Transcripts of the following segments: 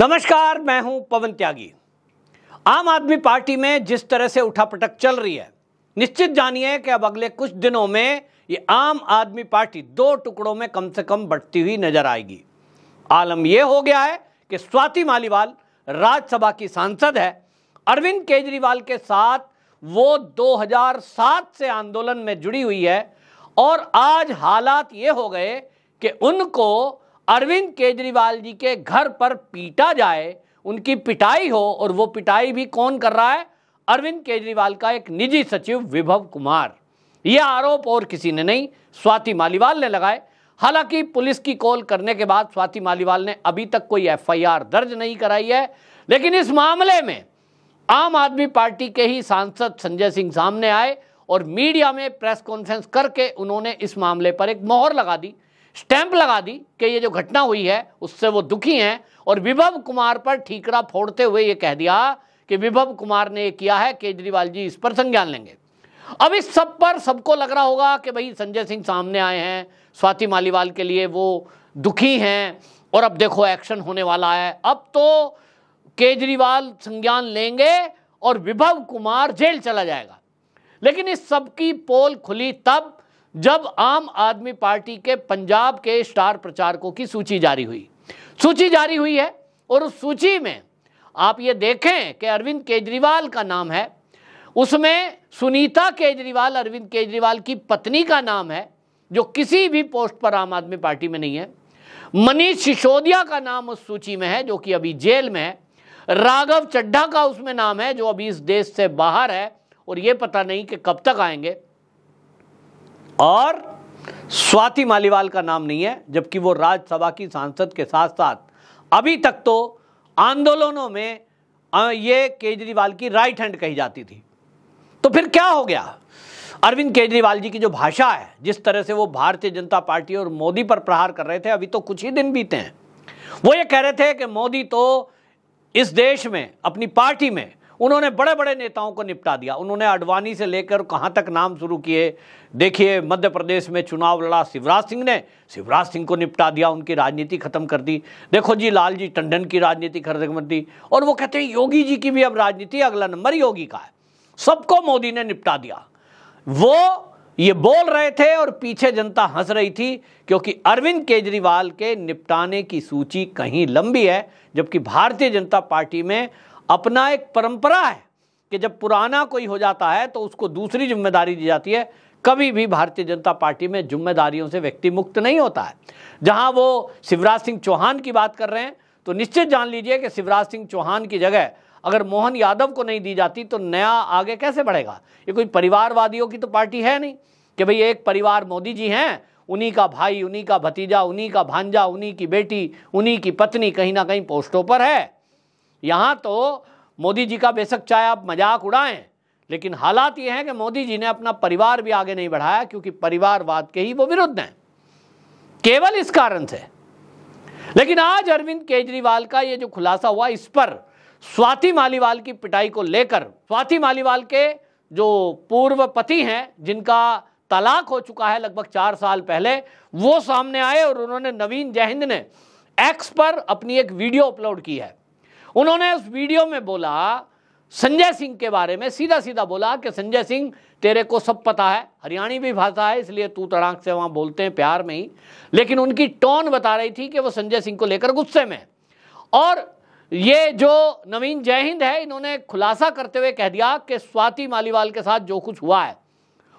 नमस्कार मैं हूं पवन त्यागी आम आदमी पार्टी में जिस तरह से उठापटक चल रही है निश्चित जानिए कि अब अगले कुछ दिनों में ये आम आदमी पार्टी दो टुकड़ों में कम से कम बढ़ती हुई नजर आएगी आलम यह हो गया है कि स्वाति मालीवाल राज्यसभा की सांसद है अरविंद केजरीवाल के साथ वो 2007 से आंदोलन में जुड़ी हुई है और आज हालात ये हो गए कि उनको अरविंद केजरीवाल जी के घर पर पीटा जाए उनकी पिटाई हो और वो पिटाई भी कौन कर रहा है अरविंद केजरीवाल का एक निजी सचिव विभव कुमार यह आरोप और किसी ने नहीं स्वाति मालीवाल ने लगाए हालांकि पुलिस की कॉल करने के बाद स्वाति मालीवाल ने अभी तक कोई एफआईआर दर्ज नहीं कराई है लेकिन इस मामले में आम आदमी पार्टी के ही सांसद संजय सिंह सामने आए और मीडिया में प्रेस कॉन्फ्रेंस करके उन्होंने इस मामले पर एक मोहर लगा दी स्टैंप लगा दी कि ये जो घटना हुई है उससे वो दुखी हैं और विभव कुमार पर ठीकरा फोड़ते हुए ये कह दिया कि विभव कुमार ने ये किया है केजरीवाल जी इस पर संज्ञान लेंगे अब इस सब पर सबको लग रहा होगा कि भाई संजय सिंह सामने आए हैं स्वाति मालीवाल के लिए वो दुखी हैं और अब देखो एक्शन होने वाला है अब तो केजरीवाल संज्ञान लेंगे और विभव कुमार जेल चला जाएगा लेकिन इस सब की पोल खुली तब जब आम आदमी पार्टी के पंजाब के स्टार प्रचारकों की सूची जारी हुई सूची जारी हुई है और उस सूची में आप ये देखें कि अरविंद केजरीवाल का नाम है उसमें सुनीता केजरीवाल अरविंद केजरीवाल की पत्नी का नाम है जो किसी भी पोस्ट पर आम आदमी पार्टी में नहीं है मनीष सिसोदिया का नाम उस सूची में है जो कि अभी जेल में है राघव चड्ढा का उसमें नाम है जो अभी इस देश से बाहर है और ये पता नहीं कि कब तक आएंगे और स्वाति मालीवाल का नाम नहीं है जबकि वो राज्यसभा की सांसद के साथ साथ अभी तक तो आंदोलनों में ये केजरीवाल की राइट हैंड कही जाती थी तो फिर क्या हो गया अरविंद केजरीवाल जी की जो भाषा है जिस तरह से वो भारतीय जनता पार्टी और मोदी पर प्रहार कर रहे थे अभी तो कुछ ही दिन बीते हैं वो ये कह रहे थे कि मोदी तो इस देश में अपनी पार्टी में उन्होंने बड़े बड़े नेताओं को निपटा दिया उन्होंने अडवाणी से लेकर कहाँ तक नाम शुरू किए देखिए मध्य प्रदेश में चुनाव लड़ा शिवराज सिंह ने शिवराज सिंह को निपटा दिया उनकी राजनीति खत्म कर दी देखो जी लाल जी टंडन की राजनीति खत्म कर दी और वो कहते हैं योगी जी की भी अब राजनीति अगला नंबर योगी का है सबको मोदी ने निपटा दिया वो ये बोल रहे थे और पीछे जनता हंस रही थी क्योंकि अरविंद केजरीवाल के निपटाने की सूची कहीं लंबी है जबकि भारतीय जनता पार्टी में अपना एक परंपरा है कि जब पुराना कोई हो जाता है तो उसको दूसरी जिम्मेदारी दी जाती है कभी भी भारतीय जनता पार्टी में जिम्मेदारियों से व्यक्ति मुक्त नहीं होता है जहां वो शिवराज सिंह चौहान की बात कर रहे हैं तो निश्चित जान लीजिए कि शिवराज सिंह चौहान की जगह अगर मोहन यादव को नहीं दी जाती तो नया आगे कैसे बढ़ेगा ये कोई परिवारवादियों की तो पार्टी है नहीं कि भाई एक परिवार मोदी जी हैं उन्हीं का भाई उन्हीं का भतीजा उन्हीं का भांजा उन्हीं की बेटी उन्हीं की पत्नी कहीं ना कहीं पोस्टों पर है यहाँ तो मोदी जी का बेशक चाहे आप मजाक उड़ाएं लेकिन हालात ये हैं कि मोदी जी ने अपना परिवार भी आगे नहीं बढ़ाया क्योंकि परिवारवाद के ही वो विरुद्ध हैं केवल इस कारण से लेकिन आज अरविंद केजरीवाल का ये जो खुलासा हुआ इस पर स्वाति मालीवाल की पिटाई को लेकर स्वाति मालीवाल के जो पूर्व पति हैं जिनका तलाक हो चुका है लगभग चार साल पहले वो सामने आए और उन्होंने नवीन जयहिंद ने एक्स पर अपनी एक वीडियो अपलोड की है उन्होंने उस वीडियो में बोला संजय सिंह के बारे में सीधा सीधा बोला कि संजय सिंह तेरे को सब पता है हरियाणी भी भाषा है इसलिए तू तड़ाक से वहां बोलते हैं प्यार में ही लेकिन उनकी टोन बता रही थी कि वो संजय सिंह को लेकर गुस्से में और ये जो नवीन जय हिंद है इन्होंने खुलासा करते हुए कह दिया कि स्वाति मालीवाल के साथ जो कुछ हुआ है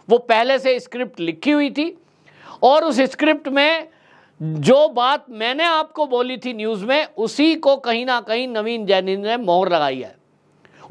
वो पहले से स्क्रिप्ट लिखी हुई थी और उस स्क्रिप्ट में जो बात मैंने आपको बोली थी न्यूज़ में उसी को कहीं ना कहीं नवीन जैनी ने मोहर लगाई है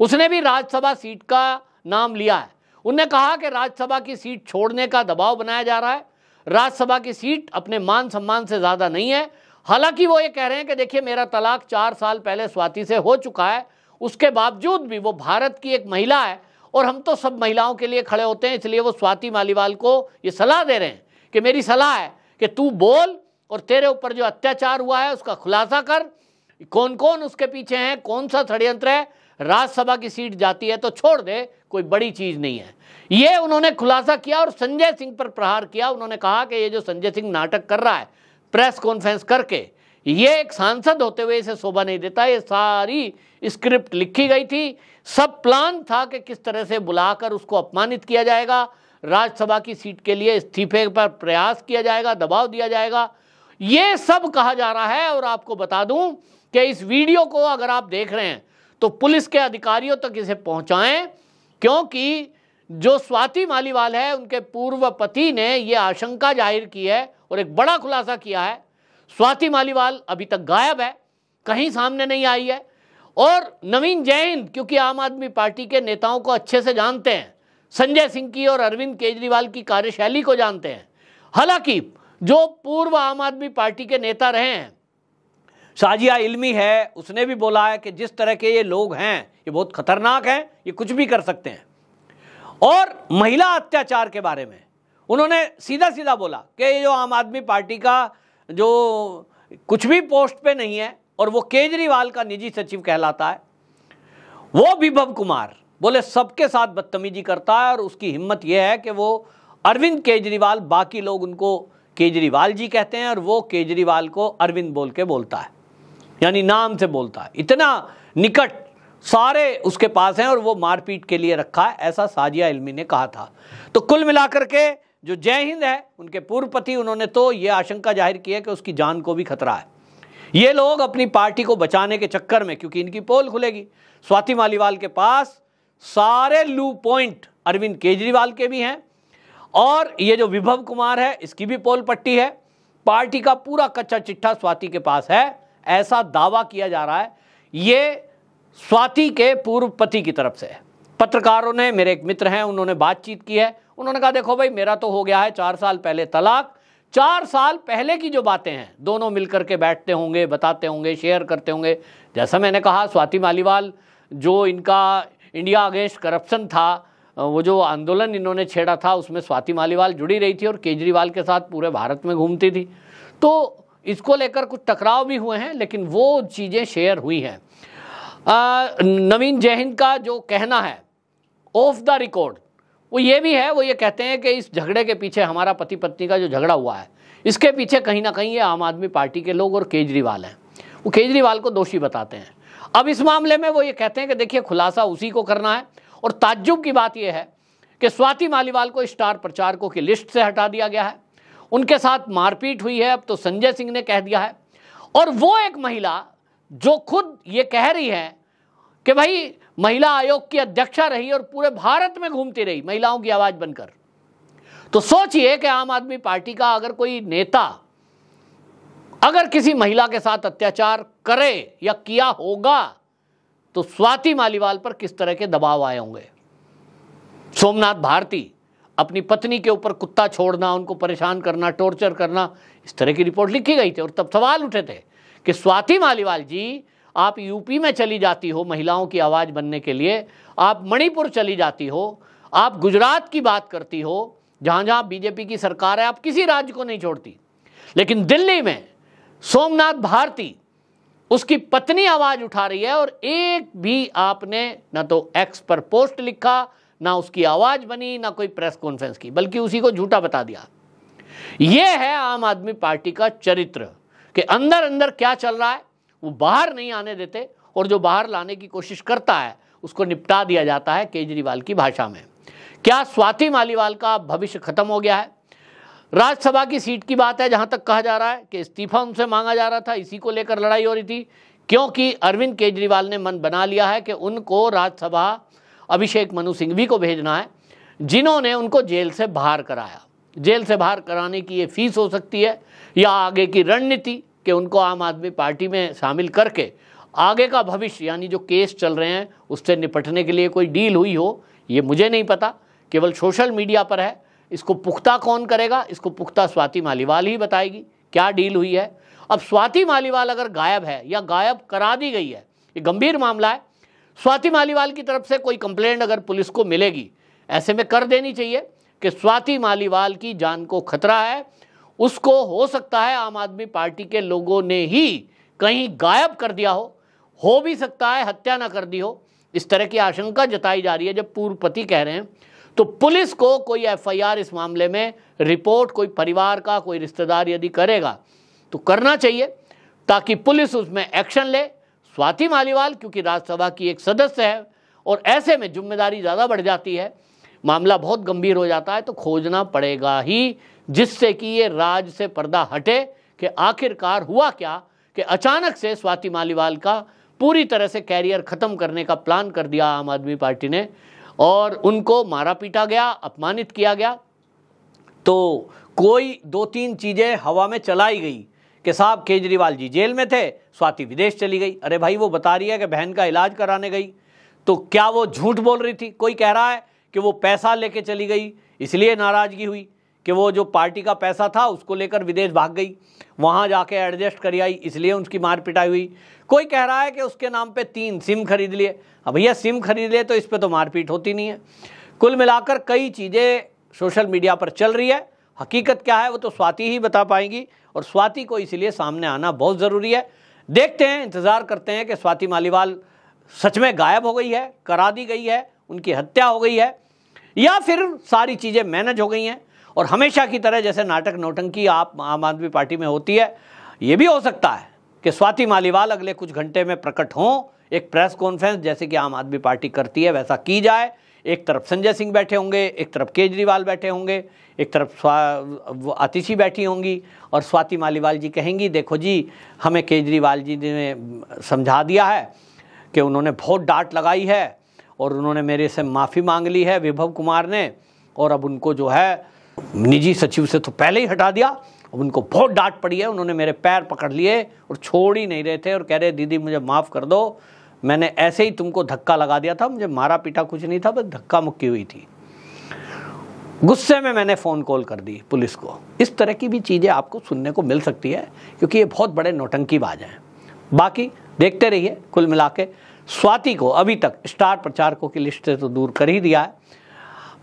उसने भी राज्यसभा सीट का नाम लिया है उनने कहा कि राज्यसभा की सीट छोड़ने का दबाव बनाया जा रहा है राज्यसभा की सीट अपने मान सम्मान से ज़्यादा नहीं है हालांकि वो ये कह रहे हैं कि देखिए मेरा तलाक चार साल पहले स्वाति से हो चुका है उसके बावजूद भी वो भारत की एक महिला है और हम तो सब महिलाओं के लिए खड़े होते हैं इसलिए वो स्वाति मालीवाल को ये सलाह दे रहे हैं कि मेरी सलाह है कि तू बोल और तेरे ऊपर जो अत्याचार हुआ है उसका खुलासा कर कौन कौन उसके पीछे हैं कौन सा षडयंत्र है राज्यसभा की सीट जाती है तो छोड़ दे कोई बड़ी चीज नहीं है ये उन्होंने खुलासा किया और संजय सिंह पर प्रहार किया उन्होंने कहा कि ये जो संजय सिंह नाटक कर रहा है प्रेस कॉन्फ्रेंस करके ये एक सांसद होते हुए इसे शोभा नहीं देता ये सारी स्क्रिप्ट लिखी गई थी सब प्लान था कि किस तरह से बुलाकर उसको अपमानित किया जाएगा राज्यसभा की सीट के लिए इस्तीफे पर प्रयास किया जाएगा दबाव दिया जाएगा ये सब कहा जा रहा है और आपको बता दूं कि इस वीडियो को अगर आप देख रहे हैं तो पुलिस के अधिकारियों तक इसे पहुंचाएं क्योंकि जो स्वाति मालीवाल है उनके पूर्व पति ने ये आशंका जाहिर की है और एक बड़ा खुलासा किया है स्वाति मालीवाल अभी तक गायब है कहीं सामने नहीं आई है और नवीन जैन क्योंकि आम आदमी पार्टी के नेताओं को अच्छे से जानते हैं संजय सिंह की और अरविंद केजरीवाल की कार्यशैली को जानते हैं हालांकि जो पूर्व आम आदमी पार्टी के नेता रहे हैं साजिया इल्मी है उसने भी बोला है कि जिस तरह के ये लोग हैं ये बहुत खतरनाक हैं ये कुछ भी कर सकते हैं और महिला अत्याचार के बारे में उन्होंने सीधा सीधा बोला कि ये जो आम आदमी पार्टी का जो कुछ भी पोस्ट पे नहीं है और वो केजरीवाल का निजी सचिव कहलाता है वो विभव कुमार बोले सबके साथ बदतमीजी करता है और उसकी हिम्मत यह है कि वो अरविंद केजरीवाल बाकी लोग उनको केजरीवाल जी कहते हैं और वो केजरीवाल को अरविंद बोल के बोलता है यानी नाम से बोलता है इतना निकट सारे उसके पास हैं और वो मारपीट के लिए रखा है ऐसा साजिया इलमी ने कहा था तो कुल मिलाकर के जो जय हिंद है उनके पूर्व पति उन्होंने तो ये आशंका जाहिर की है कि उसकी जान को भी खतरा है ये लोग अपनी पार्टी को बचाने के चक्कर में क्योंकि इनकी पोल खुलेगी स्वाति मालीवाल के पास सारे लू पॉइंट अरविंद केजरीवाल के भी हैं और ये जो विभव कुमार है इसकी भी पोल पट्टी है पार्टी का पूरा कच्चा चिट्ठा स्वाति के पास है ऐसा दावा किया जा रहा है ये स्वाति के पूर्व पति की तरफ से है पत्रकारों ने मेरे एक मित्र हैं उन्होंने बातचीत की है उन्होंने कहा देखो भाई मेरा तो हो गया है चार साल पहले तलाक चार साल पहले की जो बातें हैं दोनों मिलकर के बैठते होंगे बताते होंगे शेयर करते होंगे जैसा मैंने कहा स्वाति मालीवाल जो इनका इंडिया अगेंस्ट करप्शन था वो जो आंदोलन इन्होंने छेड़ा था उसमें स्वाति मालीवाल जुड़ी रही थी और केजरीवाल के साथ पूरे भारत में घूमती थी तो इसको लेकर कुछ टकराव भी हुए हैं लेकिन वो चीज़ें शेयर हुई हैं नवीन जैन का जो कहना है ऑफ द रिकॉर्ड वो ये भी है वो ये कहते हैं कि इस झगड़े के पीछे हमारा पति पत्नी का जो झगड़ा हुआ है इसके पीछे कहीं ना कहीं ये आम आदमी पार्टी के लोग और केजरीवाल हैं वो केजरीवाल को दोषी बताते हैं अब इस मामले में वो ये कहते हैं कि देखिए खुलासा उसी को करना है और ताज्जुब की बात यह है कि स्वाति मालीवाल को स्टार प्रचारकों की लिस्ट से हटा दिया गया है उनके साथ मारपीट हुई है अब तो संजय सिंह ने कह दिया है और वो एक महिला जो खुद ये कह रही है कि भाई महिला आयोग की अध्यक्षा रही और पूरे भारत में घूमती रही महिलाओं की आवाज़ बनकर तो सोचिए कि आम आदमी पार्टी का अगर कोई नेता अगर किसी महिला के साथ अत्याचार करे या किया होगा तो स्वाति मालीवाल पर किस तरह के दबाव आए होंगे सोमनाथ भारती अपनी पत्नी के ऊपर कुत्ता छोड़ना उनको परेशान करना टॉर्चर करना इस तरह की रिपोर्ट लिखी गई थी और तब सवाल उठे थे कि स्वाति मालीवाल जी आप यूपी में चली जाती हो महिलाओं की आवाज़ बनने के लिए आप मणिपुर चली जाती हो आप गुजरात की बात करती हो जहां जहां बीजेपी की सरकार है आप किसी राज्य को नहीं छोड़ती लेकिन दिल्ली में सोमनाथ भारती उसकी पत्नी आवाज उठा रही है और एक भी आपने ना तो एक्स पर पोस्ट लिखा ना उसकी आवाज बनी ना कोई प्रेस कॉन्फ्रेंस की बल्कि उसी को झूठा बता दिया यह है आम आदमी पार्टी का चरित्र कि अंदर अंदर क्या चल रहा है वो बाहर नहीं आने देते और जो बाहर लाने की कोशिश करता है उसको निपटा दिया जाता है केजरीवाल की भाषा में क्या स्वाति मालीवाल का भविष्य खत्म हो गया है राज्यसभा की सीट की बात है जहां तक कहा जा रहा है कि इस्तीफा उनसे मांगा जा रहा था इसी को लेकर लड़ाई हो रही थी क्योंकि अरविंद केजरीवाल ने मन बना लिया है कि उनको राज्यसभा अभिषेक मनु सिंघवी को भेजना है जिन्होंने उनको जेल से बाहर कराया जेल से बाहर कराने की ये फीस हो सकती है या आगे की रणनीति कि उनको आम आदमी पार्टी में शामिल करके आगे का भविष्य यानी जो केस चल रहे हैं उससे निपटने के लिए कोई डील हुई हो ये मुझे नहीं पता केवल सोशल मीडिया पर है इसको पुख्ता कौन करेगा इसको पुख्ता स्वाति मालीवाल ही बताएगी क्या डील हुई है अब स्वाति मालीवाल अगर गायब है या गायब करा दी गई है ये गंभीर मामला है स्वाति मालीवाल की तरफ से कोई कंप्लेंट अगर पुलिस को मिलेगी ऐसे में कर देनी चाहिए कि स्वाति मालीवाल की जान को खतरा है उसको हो सकता है आम आदमी पार्टी के लोगों ने ही कहीं गायब कर दिया हो हो भी सकता है हत्या ना कर दी हो इस तरह की आशंका जताई जा रही है जब पूर्व पति कह रहे हैं तो पुलिस को कोई एफआईआर इस मामले में रिपोर्ट कोई परिवार का कोई रिश्तेदार यदि करेगा तो करना चाहिए ताकि पुलिस उसमें एक्शन ले स्वाति मालीवाल क्योंकि राज्यसभा की एक सदस्य है और ऐसे में जिम्मेदारी ज़्यादा बढ़ जाती है मामला बहुत गंभीर हो जाता है तो खोजना पड़ेगा ही जिससे कि ये राज से पर्दा हटे कि आखिरकार हुआ क्या कि अचानक से स्वाति मालीवाल का पूरी तरह से कैरियर ख़त्म करने का प्लान कर दिया आम आदमी पार्टी ने और उनको मारा पीटा गया अपमानित किया गया तो कोई दो तीन चीज़ें हवा में चलाई गई कि साहब केजरीवाल जी जेल में थे स्वाति विदेश चली गई अरे भाई वो बता रही है कि बहन का इलाज कराने गई तो क्या वो झूठ बोल रही थी कोई कह रहा है कि वो पैसा लेके चली गई इसलिए नाराज़गी हुई कि वो जो पार्टी का पैसा था उसको लेकर विदेश भाग गई वहाँ जाके एडजस्ट करी आई इसलिए उनकी मार पिटाई हुई कोई कह रहा है कि उसके नाम पे तीन सिम खरीद लिए अब भैया सिम खरीद लिए तो इस पर तो मारपीट होती नहीं है कुल मिलाकर कई चीज़ें सोशल मीडिया पर चल रही है हकीकत क्या है वो तो स्वाति ही बता पाएंगी और स्वाति को इसलिए सामने आना बहुत ज़रूरी है देखते हैं इंतज़ार करते हैं कि स्वाति मालीवाल सच में गायब हो गई है करा दी गई है उनकी हत्या हो गई है या फिर सारी चीज़ें मैनेज हो गई हैं और हमेशा की तरह जैसे नाटक नोटंकी आप आम आदमी पार्टी में होती है ये भी हो सकता है कि स्वाति मालीवाल अगले कुछ घंटे में प्रकट हों एक प्रेस कॉन्फ्रेंस जैसे कि आम आदमी पार्टी करती है वैसा की जाए एक तरफ संजय सिंह बैठे होंगे एक तरफ केजरीवाल बैठे होंगे एक तरफ आतिशी बैठी होंगी और स्वाति मालीवाल जी कहेंगी देखो जी हमें केजरीवाल जी ने समझा दिया है कि उन्होंने बहुत डांट लगाई है और उन्होंने मेरे से माफ़ी मांग ली है विभव कुमार ने और अब उनको जो है निजी सचिव से तो पहले ही हटा दिया अब उनको बहुत डांट पड़ी है उन्होंने मेरे पैर पकड़ लिए और छोड़ ही नहीं रहे थे और कह रहे दीदी मुझे माफ़ कर दो मैंने ऐसे ही तुमको धक्का लगा दिया था मुझे मारा पीटा कुछ नहीं था बस धक्का मुक्की हुई थी गुस्से में मैंने फ़ोन कॉल कर दी पुलिस को इस तरह की भी चीज़ें आपको सुनने को मिल सकती है क्योंकि ये बहुत बड़े बाज हैं बाकी देखते रहिए कुल मिला के स्वाति को अभी तक स्टार प्रचारकों की लिस्ट से तो दूर कर ही दिया है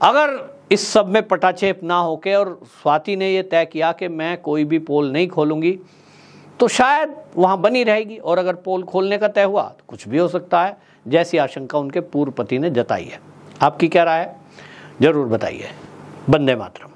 अगर इस सब में पटाक्षेप ना होके और स्वाति ने ये तय किया कि मैं कोई भी पोल नहीं खोलूंगी तो शायद वहाँ बनी रहेगी और अगर पोल खोलने का तय हुआ तो कुछ भी हो सकता है जैसी आशंका उनके पूर्व पति ने जताई है आपकी क्या राय है जरूर बताइए बंदे मातरम